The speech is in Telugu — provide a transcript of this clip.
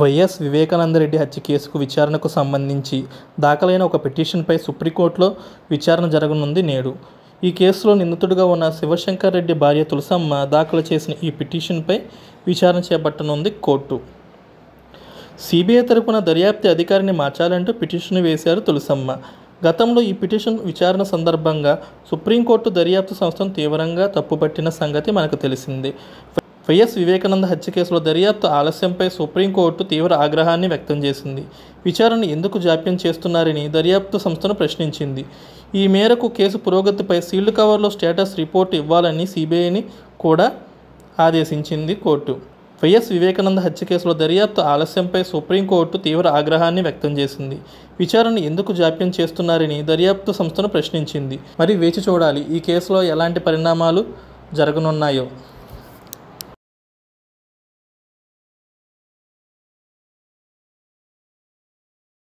వైఎస్ వివేకానందరెడ్డి హత్య కేసుకు విచారణకు సంబంధించి దాఖలైన ఒక పిటిషన్పై సుప్రీంకోర్టులో విచారణ జరగనుంది నేడు ఈ కేసులో నిందితుడిగా ఉన్న శివశంకర్ రెడ్డి భార్య తులసమ్మ దాఖలు చేసిన ఈ పిటిషన్పై విచారణ చేపట్టనుంది కోర్టు సిబిఐ తరపున దర్యాప్తు అధికారిని మార్చాలంటూ పిటిషన్ వేశారు తులసమ్మ గతంలో ఈ పిటిషన్ విచారణ సందర్భంగా సుప్రీంకోర్టు దర్యాప్తు సంస్థను తీవ్రంగా తప్పుపట్టిన సంగతి మనకు తెలిసింది వైఎస్ వివేకానంద హత్య కేసులో దర్యాప్తు ఆలస్యంపై సుప్రీంకోర్టు తీవ్ర ఆగ్రహాన్ని వ్యక్తం చేసింది విచారణ ఎందుకు జాప్యం చేస్తున్నారని దర్యాప్తు సంస్థను ప్రశ్నించింది ఈ మేరకు కేసు పురోగతిపై సీల్డ్ కవర్లో స్టేటస్ రిపోర్టు ఇవ్వాలని సిబిఐని కూడా ఆదేశించింది కోర్టు వైఎస్ వివేకానంద హత్య కేసులో దర్యాప్తు ఆలస్యంపై సుప్రీంకోర్టు తీవ్ర ఆగ్రహాన్ని వ్యక్తం చేసింది విచారణ ఎందుకు జాప్యం చేస్తున్నారని దర్యాప్తు సంస్థను ప్రశ్నించింది మరి వేచి చూడాలి ఈ కేసులో ఎలాంటి పరిణామాలు జరగనున్నాయో